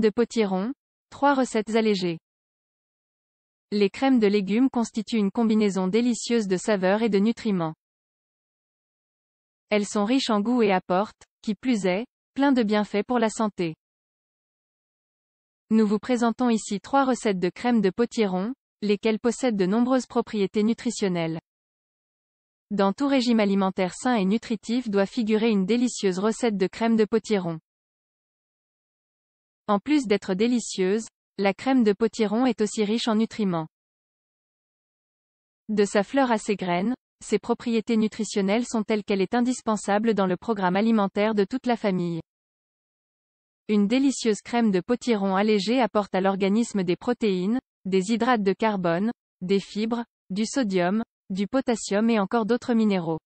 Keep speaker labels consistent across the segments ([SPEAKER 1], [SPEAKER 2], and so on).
[SPEAKER 1] de potiron. trois recettes allégées. Les crèmes de légumes constituent une combinaison délicieuse de saveurs et de nutriments. Elles sont riches en goût et apportent, qui plus est, plein de bienfaits pour la santé. Nous vous présentons ici trois recettes de crème de potiron, lesquelles possèdent de nombreuses propriétés nutritionnelles. Dans tout régime alimentaire sain et nutritif doit figurer une délicieuse recette de crème de potiron. En plus d'être délicieuse, la crème de potiron est aussi riche en nutriments. De sa fleur à ses graines, ses propriétés nutritionnelles sont telles qu'elle est indispensable dans le programme alimentaire de toute la famille. Une délicieuse crème de potiron allégée apporte à l'organisme des protéines, des hydrates de carbone, des fibres, du sodium, du potassium et encore d'autres minéraux.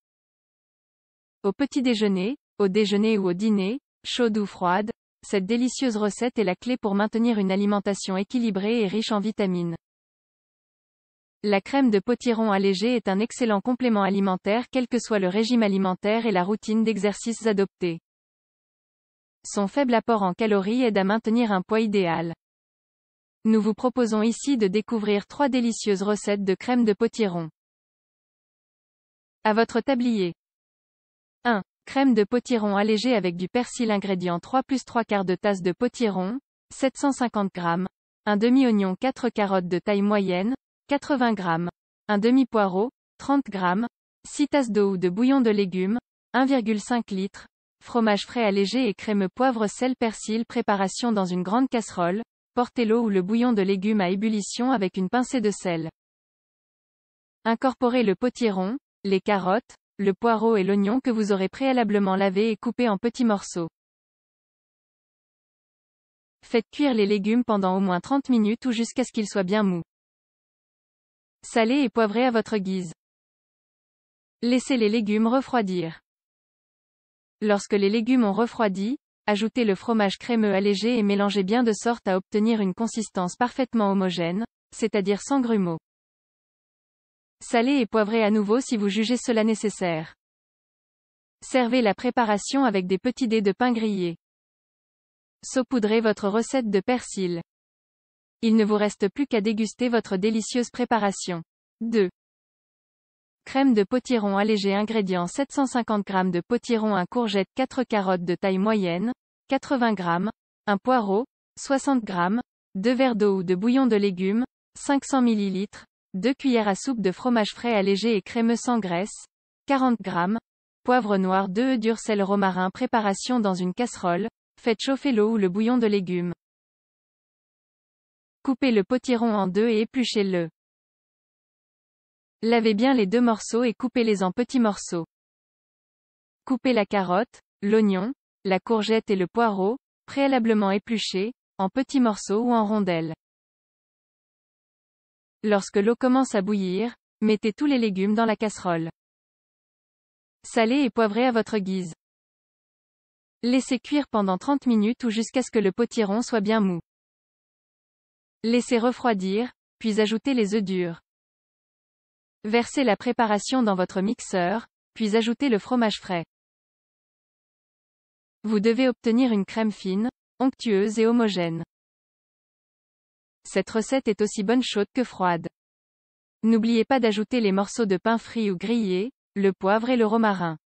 [SPEAKER 1] Au petit déjeuner, au déjeuner ou au dîner, chaude ou froide, cette délicieuse recette est la clé pour maintenir une alimentation équilibrée et riche en vitamines. La crème de potiron allégée est un excellent complément alimentaire quel que soit le régime alimentaire et la routine d'exercices adoptée. Son faible apport en calories aide à maintenir un poids idéal. Nous vous proposons ici de découvrir trois délicieuses recettes de crème de potiron. À votre tablier. 1. Crème de potiron allégée avec du persil ingrédient 3 plus 3 quarts de tasse de potiron, 750 g, un demi-oignon 4 carottes de taille moyenne, 80 g, un demi-poireau, 30 g, 6 tasses d'eau ou de bouillon de légumes, 1,5 litre, fromage frais allégé et crème. poivre sel persil préparation dans une grande casserole, portez l'eau ou le bouillon de légumes à ébullition avec une pincée de sel. Incorporez le potiron, les carottes, le poireau et l'oignon que vous aurez préalablement lavé et coupé en petits morceaux. Faites cuire les légumes pendant au moins 30 minutes ou jusqu'à ce qu'ils soient bien mous. Salez et poivrez à votre guise. Laissez les légumes refroidir. Lorsque les légumes ont refroidi, ajoutez le fromage crémeux allégé et mélangez bien de sorte à obtenir une consistance parfaitement homogène, c'est-à-dire sans grumeaux. Salez et poivrez à nouveau si vous jugez cela nécessaire. Servez la préparation avec des petits dés de pain grillé. Saupoudrez votre recette de persil. Il ne vous reste plus qu'à déguster votre délicieuse préparation. 2. Crème de potiron allégée ingrédients 750 g de potiron 1 courgette 4 carottes de taille moyenne, 80 g, 1 poireau, 60 g, 2 verres d'eau ou de bouillon de légumes, 500 ml, 2 cuillères à soupe de fromage frais allégé et crémeux sans graisse, 40 g, poivre noir 2 œufs durs sel romarin Préparation dans une casserole, faites chauffer l'eau ou le bouillon de légumes. Coupez le potiron en deux et épluchez-le. Lavez bien les deux morceaux et coupez-les en petits morceaux. Coupez la carotte, l'oignon, la courgette et le poireau, préalablement épluchés, en petits morceaux ou en rondelles. Lorsque l'eau commence à bouillir, mettez tous les légumes dans la casserole. Salez et poivrez à votre guise. Laissez cuire pendant 30 minutes ou jusqu'à ce que le potiron soit bien mou. Laissez refroidir, puis ajoutez les œufs durs. Versez la préparation dans votre mixeur, puis ajoutez le fromage frais. Vous devez obtenir une crème fine, onctueuse et homogène. Cette recette est aussi bonne chaude que froide. N'oubliez pas d'ajouter les morceaux de pain frit ou grillé, le poivre et le romarin.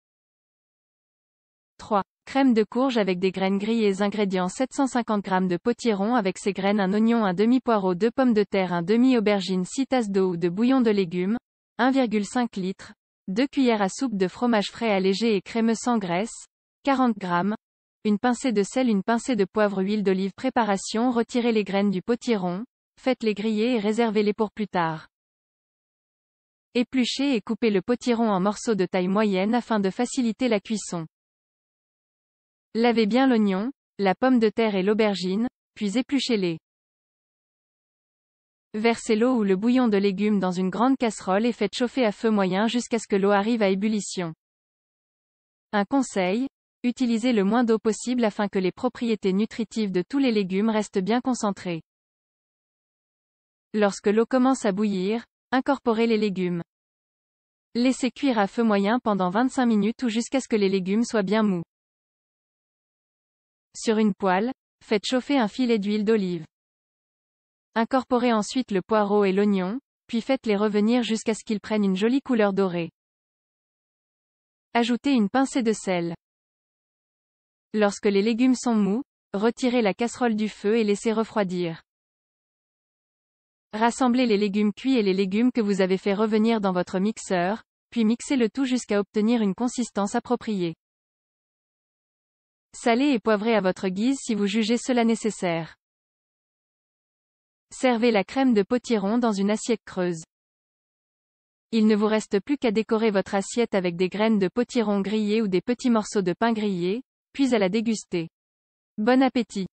[SPEAKER 1] 3. Crème de courge avec des graines grillées Ingrédients 750 g de potiron avec ses graines Un oignon Un demi-poireau Deux pommes de terre Un demi-aubergine 6 tasses d'eau ou de bouillon de légumes 1,5 litre 2 cuillères à soupe de fromage frais allégé et crémeux sans graisse 40 g Une pincée de sel Une pincée de poivre Huile d'olive Préparation Retirez les graines du potiron faites-les griller et réservez-les pour plus tard. Épluchez et coupez le potiron en morceaux de taille moyenne afin de faciliter la cuisson. Lavez bien l'oignon, la pomme de terre et l'aubergine, puis épluchez-les. Versez l'eau ou le bouillon de légumes dans une grande casserole et faites chauffer à feu moyen jusqu'à ce que l'eau arrive à ébullition. Un conseil, utilisez le moins d'eau possible afin que les propriétés nutritives de tous les légumes restent bien concentrées. Lorsque l'eau commence à bouillir, incorporez les légumes. Laissez cuire à feu moyen pendant 25 minutes ou jusqu'à ce que les légumes soient bien mous. Sur une poêle, faites chauffer un filet d'huile d'olive. Incorporez ensuite le poireau et l'oignon, puis faites-les revenir jusqu'à ce qu'ils prennent une jolie couleur dorée. Ajoutez une pincée de sel. Lorsque les légumes sont mous, retirez la casserole du feu et laissez refroidir. Rassemblez les légumes cuits et les légumes que vous avez fait revenir dans votre mixeur, puis mixez le tout jusqu'à obtenir une consistance appropriée. Salez et poivrez à votre guise si vous jugez cela nécessaire. Servez la crème de potiron dans une assiette creuse. Il ne vous reste plus qu'à décorer votre assiette avec des graines de potiron grillées ou des petits morceaux de pain grillé, puis à la déguster. Bon appétit